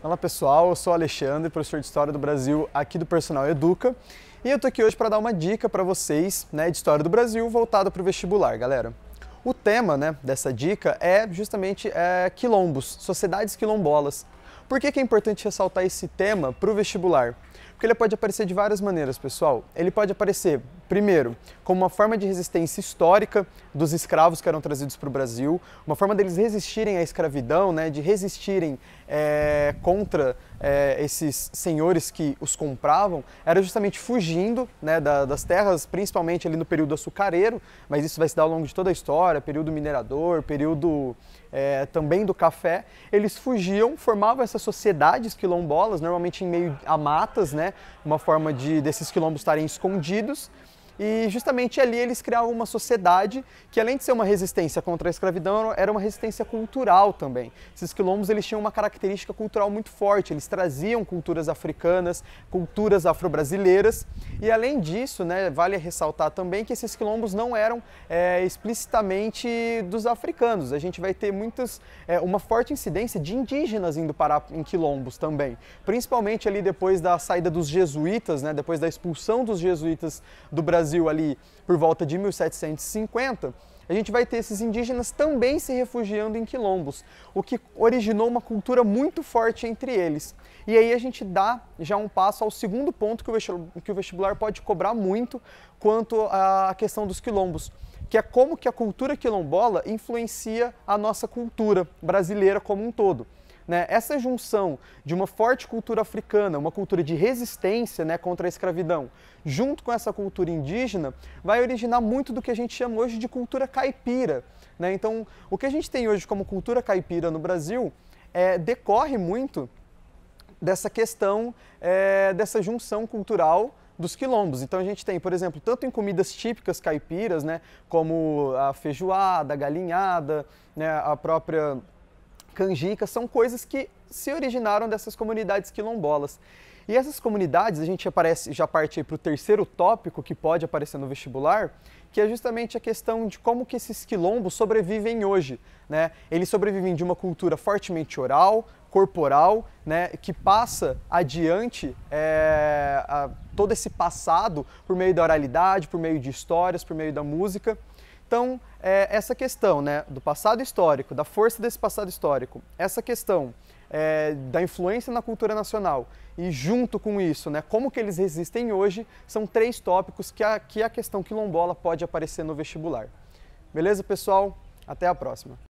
Olá pessoal, eu sou Alexandre, professor de História do Brasil aqui do Personal Educa, e eu tô aqui hoje para dar uma dica para vocês, né, de História do Brasil voltada para o vestibular, galera. O tema, né, dessa dica é justamente é, quilombos, sociedades quilombolas. Por que, que é importante ressaltar esse tema para o vestibular? Porque ele pode aparecer de várias maneiras, pessoal. Ele pode aparecer, primeiro, como uma forma de resistência histórica dos escravos que eram trazidos para o Brasil, uma forma deles resistirem à escravidão, né, de resistirem é, contra é, esses senhores que os compravam, era justamente fugindo né, da, das terras, principalmente ali no período açucareiro, mas isso vai se dar ao longo de toda a história, período minerador, período é, também do café. Eles fugiam, formavam essas sociedades quilombolas, normalmente em meio a matas, né, né? Uma forma de desses quilombos estarem escondidos e justamente ali eles criavam uma sociedade que, além de ser uma resistência contra a escravidão, era uma resistência cultural também. Esses quilombos eles tinham uma característica cultural muito forte, eles traziam culturas africanas, culturas afro-brasileiras. E além disso, né, vale ressaltar também que esses quilombos não eram é, explicitamente dos africanos. A gente vai ter muitas, é, uma forte incidência de indígenas indo parar em quilombos também, principalmente ali depois da saída dos jesuítas, né, depois da expulsão dos jesuítas do Brasil Brasil ali por volta de 1750, a gente vai ter esses indígenas também se refugiando em quilombos, o que originou uma cultura muito forte entre eles. E aí a gente dá já um passo ao segundo ponto que o vestibular pode cobrar muito quanto à questão dos quilombos, que é como que a cultura quilombola influencia a nossa cultura brasileira como um todo. Né? Essa junção de uma forte cultura africana, uma cultura de resistência né, contra a escravidão, junto com essa cultura indígena, vai originar muito do que a gente chama hoje de cultura caipira. Né? Então, o que a gente tem hoje como cultura caipira no Brasil é, decorre muito dessa questão, é, dessa junção cultural dos quilombos. Então a gente tem, por exemplo, tanto em comidas típicas caipiras, né, como a feijoada, a galinhada, né, a própria canjica, são coisas que se originaram dessas comunidades quilombolas. E essas comunidades, a gente aparece, já parte para o terceiro tópico que pode aparecer no vestibular, que é justamente a questão de como que esses quilombos sobrevivem hoje. Né? Eles sobrevivem de uma cultura fortemente oral, corporal, né, que passa adiante é, todo esse passado por meio da oralidade, por meio de histórias, por meio da música. Então, é, essa questão né, do passado histórico, da força desse passado histórico, essa questão é, da influência na cultura nacional e junto com isso, né, como que eles resistem hoje, são três tópicos que a, que a questão quilombola pode aparecer no vestibular. Beleza, pessoal? Até a próxima!